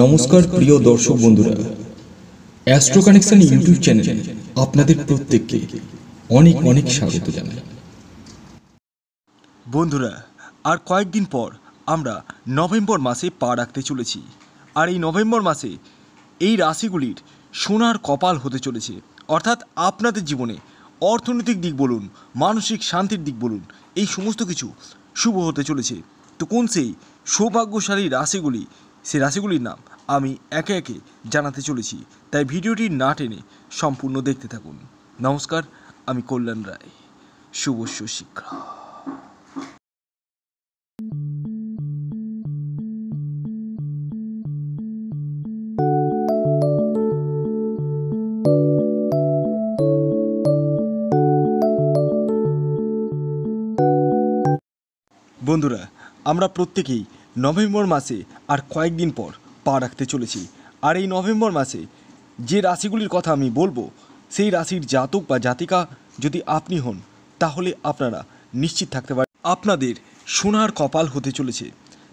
নমস্কার প্রিয় দর্শক বন্ধুরা অ্যাস্ট্রো কানেকশন ইউটিউব চ্যানেলে আপনাদের প্রত্যেককে অনেক অনেক স্বাগত জানাই বন্ধুরা আর কয়েকদিন পর আমরা নভেম্বর মাসে পা রাখতে চলেছি আর এই নভেম্বর মাসে এই রাশিগুলির সোনার কপাল হতে চলেছে অর্থাৎ আপনাদের জীবনে অর্থনৈতিক দিক বলুন মানসিক শান্তির দিক বলুন এই সমস্ত কিছু শুভ হতে চলেছে তো কোন সেই সৌভাগ্যশালী রাশিগুলি সেই রাশিগুলির নাম আমি একে একে জানাতে চলেছি তাই ভিডিওটি না টেনে সম্পূর্ণ দেখতে থাকুন নমস্কার আমি কল্যাণ রায় শুভ শিক্ষা বন্ধুরা আমরা প্রত্যেকেই নভেম্বর মাসে আর কয়েকদিন পর পা রাখতে চলেছি আর এই নভেম্বর মাসে যে রাশিগুলির কথা আমি বলবো সেই রাশির জাতক বা জাতিকা যদি আপনি হন তাহলে আপনারা নিশ্চিত থাকতে পারেন আপনাদের সোনার কপাল হতে চলেছে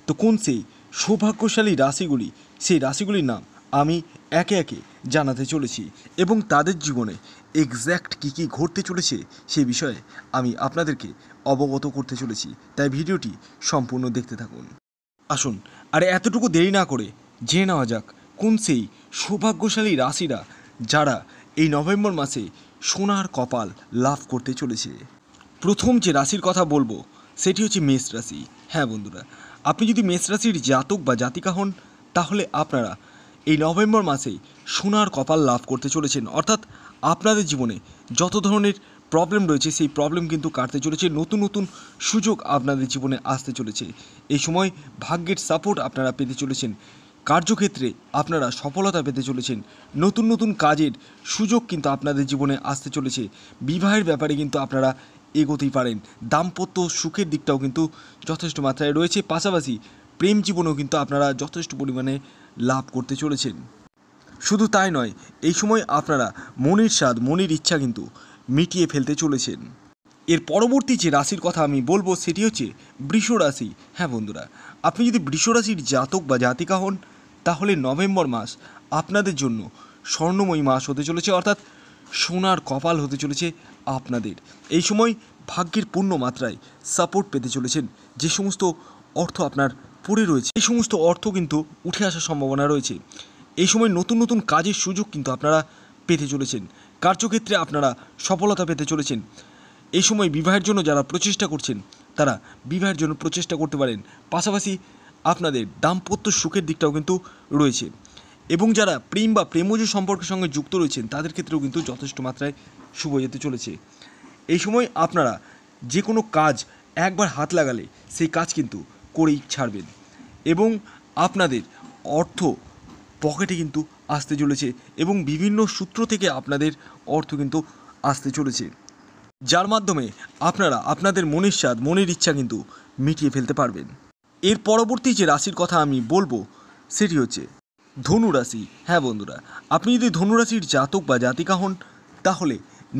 তো কোন সেই সৌভাগ্যশালী রাশিগুলি সেই রাশিগুলির নাম আমি একে একে জানাতে চলেছি এবং তাদের জীবনে এক্স্যাক্ট কী কী ঘটতে চলেছে সে বিষয়ে আমি আপনাদেরকে অবগত করতে চলেছি তাই ভিডিওটি সম্পূর্ণ দেখতে থাকুন আসুন আর এতটুকু দেরি না করে জেনে নেওয়া যাক কোন সেই সৌভাগ্যশালী রাশিরা যারা এই নভেম্বর মাসে সোনার কপাল লাভ করতে চলেছে প্রথম যে রাশির কথা বলবো সেটি হচ্ছে মেষ রাশি হ্যাঁ বন্ধুরা আপনি যদি মেষ রাশির জাতক বা জাতিকা হন তাহলে আপনারা এই নভেম্বর মাসে সোনার কপাল লাভ করতে চলেছেন অর্থাৎ আপনাদের জীবনে যত ধরনের প্রবলেম রয়েছে সেই প্রবলেম কিন্তু কাটতে চলেছে নতুন নতুন সুযোগ আপনাদের জীবনে আসতে চলেছে এই সময় ভাগ্যের সাপোর্ট আপনারা পেতে চলেছেন কার্যক্ষেত্রে আপনারা সফলতা পেতে চলেছেন নতুন নতুন কাজের সুযোগ কিন্তু আপনাদের জীবনে আসতে চলেছে বিবাহের ব্যাপারে কিন্তু আপনারা এগোতেই পারেন দাম্পত্য সুখের দিকটাও কিন্তু যথেষ্ট মাত্রায় রয়েছে পাশাপাশি প্রেম জীবনেও কিন্তু আপনারা যথেষ্ট পরিমাণে লাভ করতে চলেছেন শুধু তাই নয় এই সময় আপনারা মনের স্বাদ মনের ইচ্ছা কিন্তু মিটিয়ে ফেলতে চলেছেন এর পরবর্তী যে রাশির কথা আমি বলবো সেটি হচ্ছে বৃষ রাশি হ্যাঁ বন্ধুরা আপনি যদি বৃষরাশির রাশির জাতক বা জাতিকা হন তাহলে নভেম্বর মাস আপনাদের জন্য স্বর্ণময়ী মাস হতে চলেছে অর্থাৎ সোনার কপাল হতে চলেছে আপনাদের এই সময় ভাগ্যের পূর্ণ মাত্রায় সাপোর্ট পেতে চলেছেন যে সমস্ত অর্থ আপনার পড়ে রয়েছে এই সমস্ত অর্থ কিন্তু উঠে আসার সম্ভাবনা রয়েছে এই সময় নতুন নতুন কাজের সুযোগ কিন্তু আপনারা পেতে চলেছেন কার্যক্ষেত্রে আপনারা সফলতা পেতে চলেছেন এই সময় বিবাহের জন্য যারা প্রচেষ্টা করছেন তারা বিবাহের জন্য প্রচেষ্টা করতে পারেন পাশাপাশি আপনাদের দাম্পত্য সুখের দিকটাও কিন্তু রয়েছে এবং যারা প্রেম বা প্রেমজ সম্পর্কের সঙ্গে যুক্ত রয়েছেন তাদের ক্ষেত্রেও কিন্তু যথেষ্ট মাত্রায় শুভ যেতে চলেছে এই সময় আপনারা যে কোনো কাজ একবার হাত লাগালে সেই কাজ কিন্তু করেই ছাড়বেন এবং আপনাদের অর্থ পকেটে কিন্তু আসতে চলেছে এবং বিভিন্ন সূত্র থেকে আপনাদের অর্থ কিন্তু আসতে চলেছে যার মাধ্যমে আপনারা আপনাদের মনের স্বাদ মনের ইচ্ছা কিন্তু মিটিয়ে ফেলতে পারবেন এর পরবর্তী যে রাশির কথা আমি বলবো সেটি হচ্ছে ধনুরাশি হ্যাঁ বন্ধুরা আপনি যদি ধনুরাশির জাতক বা জাতিকা হন তাহলে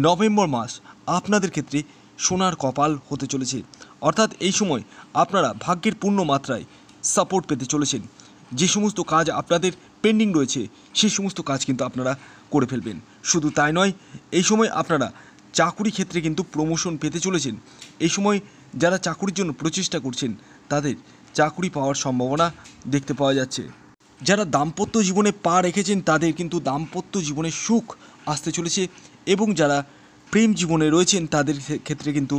নভেম্বর মাস আপনাদের ক্ষেত্রে সোনার কপাল হতে চলেছে অর্থাৎ এই সময় আপনারা ভাগ্যের পূর্ণ মাত্রায় সাপোর্ট পেতে চলেছেন যে সমস্ত কাজ আপনাদের পেন্ডিং রয়েছে সেই সমস্ত কাজ কিন্তু আপনারা করে ফেলবেন শুধু তাই নয় এই সময় আপনারা চাকুরি ক্ষেত্রে কিন্তু প্রমোশন পেতে চলেছেন এই সময় যারা চাকুরির জন্য প্রচেষ্টা করছেন তাদের চাকুরি পাওয়ার সম্ভাবনা দেখতে পাওয়া যাচ্ছে যারা দাম্পত্য জীবনে পা রেখেছেন তাদের কিন্তু দাম্পত্য জীবনে সুখ আসতে চলেছে এবং যারা প্রেম জীবনে রয়েছেন তাদের ক্ষেত্রে কিন্তু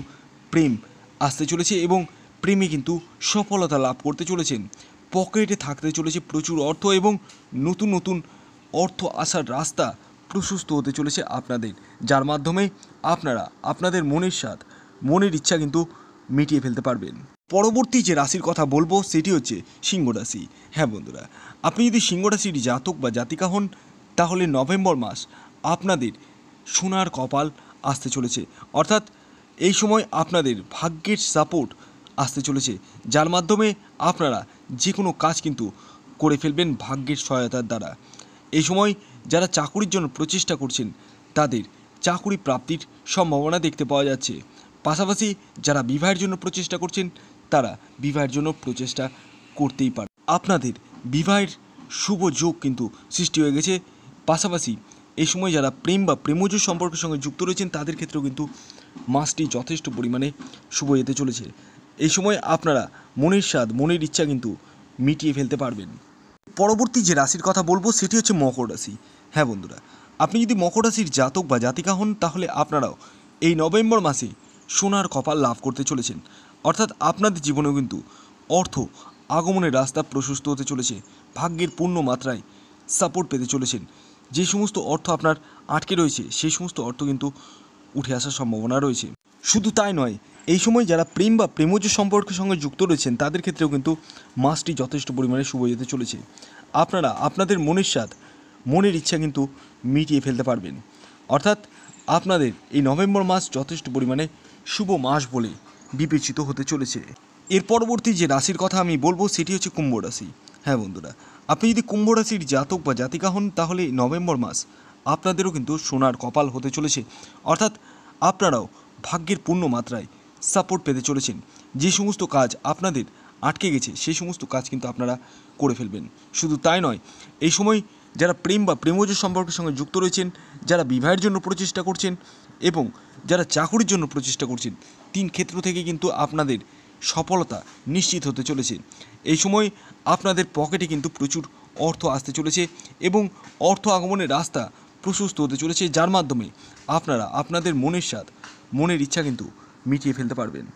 প্রেম আসতে চলেছে এবং প্রেমে কিন্তু সফলতা লাভ করতে চলেছেন পকেটে থাকতে চলেছে প্রচুর অর্থ এবং নতুন নতুন অর্থ আসার রাস্তা প্রশস্ত হতে চলেছে আপনাদের যার মাধ্যমে আপনারা আপনাদের মনের স্বাদ মনের ইচ্ছা কিন্তু মিটিয়ে ফেলতে পারবেন পরবর্তী যে রাশির কথা বলবো সেটি হচ্ছে সিংহ রাশি হ্যাঁ বন্ধুরা আপনি যদি সিংহ রাশির জাতক বা জাতিকা হন তাহলে নভেম্বর মাস আপনাদের সোনার কপাল আসতে চলেছে অর্থাৎ এই সময় আপনাদের ভাগ্যের সাপোর্ট আসতে চলেছে যার মাধ্যমে আপনারা যে কোনো কাজ কিন্তু করে ফেলবেন ভাগ্যের সহায়তার দ্বারা এই সময় যারা চাকুরির জন্য প্রচেষ্টা করছেন তাদের চাকুরি প্রাপ্তির সম্ভাবনা দেখতে পাওয়া যাচ্ছে পাশাপাশি যারা বিবাহের জন্য প্রচেষ্টা করছেন তারা বিবাহের জন্য প্রচেষ্টা করতেই পারে আপনাদের বিবাহের শুভ যোগ কিন্তু সৃষ্টি হয়ে গেছে পাশাপাশি এই সময় যারা প্রেম বা প্রেমজ সম্পর্কের সঙ্গে যুক্ত রয়েছেন তাদের ক্ষেত্রেও কিন্তু মাসটি যথেষ্ট পরিমাণে শুভ যেতে চলেছে এই সময় আপনারা মনের স্বাদ মনের ইচ্ছা কিন্তু মিটিয়ে ফেলতে পারবেন পরবর্তী যে রাশির কথা বলবো সেটি হচ্ছে মকর রাশি হ্যাঁ বন্ধুরা আপনি যদি মকর রাশির জাতক বা জাতিকা হন তাহলে আপনারাও এই নভেম্বর মাসে সোনার কপাল লাভ করতে চলেছেন অর্থাৎ আপনাদের জীবনেও কিন্তু অর্থ আগমনের রাস্তা প্রশস্ত হতে চলেছে ভাগ্যের পূর্ণ মাত্রায় সাপোর্ট পেতে চলেছেন যে সমস্ত অর্থ আপনার আটকে রয়েছে সেই সমস্ত অর্থ কিন্তু উঠে আসার সম্ভাবনা রয়েছে শুধু তাই নয় এই সময় যারা প্রেম বা প্রেমজ সম্পর্কের সঙ্গে যুক্ত রয়েছেন তাদের ক্ষেত্রেও কিন্তু মাসটি যথেষ্ট পরিমাণে শুভ যেতে চলেছে আপনারা আপনাদের মনের স্বাদ মনের ইচ্ছা কিন্তু মিটিয়ে ফেলতে পারবেন অর্থাৎ আপনাদের এই নভেম্বর মাস যথেষ্ট পরিমাণে শুভ মাস বলে বিবেচিত হতে চলেছে এর পরবর্তী যে রাশির কথা আমি বলবো সেটি হচ্ছে কুম্ভ রাশি হ্যাঁ বন্ধুরা আপনি যদি কুম্ভ রাশির জাতক বা জাতিকা হন তাহলে নভেম্বর মাস আপনাদেরও কিন্তু সোনার কপাল হতে চলেছে অর্থাৎ আপনারাও ভাগ্যের পূর্ণ মাত্রায় সাপোর্ট পেতে চলেছেন যে সমস্ত কাজ আপনাদের আটকে গেছে সেই সমস্ত কাজ কিন্তু আপনারা করে ফেলবেন শুধু তাই নয় এই সময় যারা প্রেম বা প্রেমজ সম্পর্কের সঙ্গে যুক্ত রয়েছেন যারা বিবাহের জন্য প্রচেষ্টা করছেন এবং যারা চাকরির জন্য প্রচেষ্টা করছেন তিন ক্ষেত্র থেকে কিন্তু আপনাদের সফলতা নিশ্চিত হতে চলেছে এই সময় আপনাদের পকেটে কিন্তু প্রচুর অর্থ আসতে চলেছে এবং অর্থ আগমনের রাস্তা প্রশস্ত হতে চলেছে যার মাধ্যমে আপনারা আপনাদের মনের স্বাদ মনের ইচ্ছা কিন্তু মিটিয়ে ফেলতে পারবেন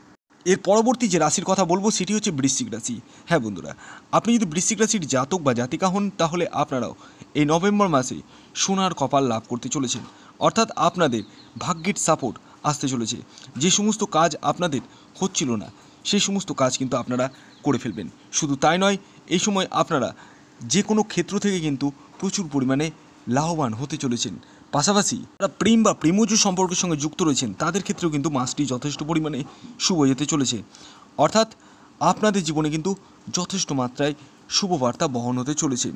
এর পরবর্তী যে রাশির কথা বলবো সেটি হচ্ছে বৃশ্চিক রাশি হ্যাঁ বন্ধুরা আপনি যদি বৃশ্চিক রাশির জাতক বা জাতিকা হন তাহলে আপনারাও এই নভেম্বর মাসে সোনার কপাল লাভ করতে চলেছেন অর্থাৎ আপনাদের ভাগ্যের সাপোর্ট আসতে চলেছে যে সমস্ত কাজ আপনাদের হচ্ছিল না সেই সমস্ত কাজ কিন্তু আপনারা করে ফেলবেন শুধু তাই নয় এই সময় আপনারা যে কোনো ক্ষেত্র থেকে কিন্তু প্রচুর পরিমাণে লাভবান হতে চলেছেন পাশাপাশি যারা প্রেম বা প্রেমজ সম্পর্কের সঙ্গে যুক্ত রয়েছেন তাদের ক্ষেত্রেও কিন্তু মাসটি যথেষ্ট পরিমাণে শুভ যেতে চলেছে অর্থাৎ আপনাদের জীবনে কিন্তু যথেষ্ট মাত্রায় শুভ বার্তা বহন হতে চলেছে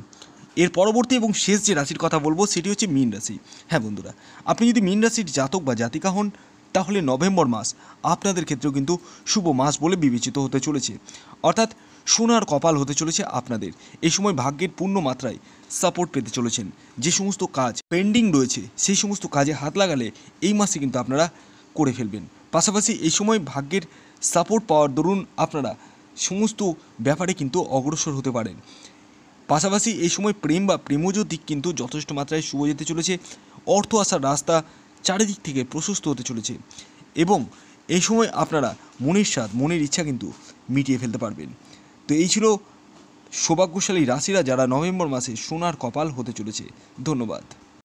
এর পরবর্তী এবং শেষ যে রাশির কথা বলবো সেটি হচ্ছে মীন রাশি হ্যাঁ বন্ধুরা আপনি যদি মীন রাশির জাতক বা জাতিকা হন তাহলে নভেম্বর মাস আপনাদের ক্ষেত্রেও কিন্তু শুভ মাস বলে বিবেচিত হতে চলেছে অর্থাৎ সোনার কপাল হতে চলেছে আপনাদের এই সময় ভাগ্যের পূর্ণ মাত্রায় সাপোর্ট পেতে চলেছেন যে সমস্ত কাজ পেন্ডিং রয়েছে সেই সমস্ত কাজে হাত লাগালে এই মাসে কিন্তু আপনারা করে ফেলবেন পাশাপাশি এই সময় ভাগ্যের সাপোর্ট পাওয়ার দরুন আপনারা সমস্ত ব্যাপারে কিন্তু অগ্রসর হতে পারেন পাশাপাশি এই সময় প্রেম বা প্রেমজ দিক কিন্তু যথেষ্ট মাত্রায় শুভ যেতে চলেছে অর্থ আসার রাস্তা চারিদিক থেকে প্রশস্ত হতে চলেছে এবং এই সময় আপনারা মনের স্বাদ মনের ইচ্ছা কিন্তু মিটিয়ে ফেলতে পারবেন তো এই ছিল সৌভাগ্যশালী রাশিরা যারা নভেম্বর মাসে সোনার কপাল হতে চলেছে ধন্যবাদ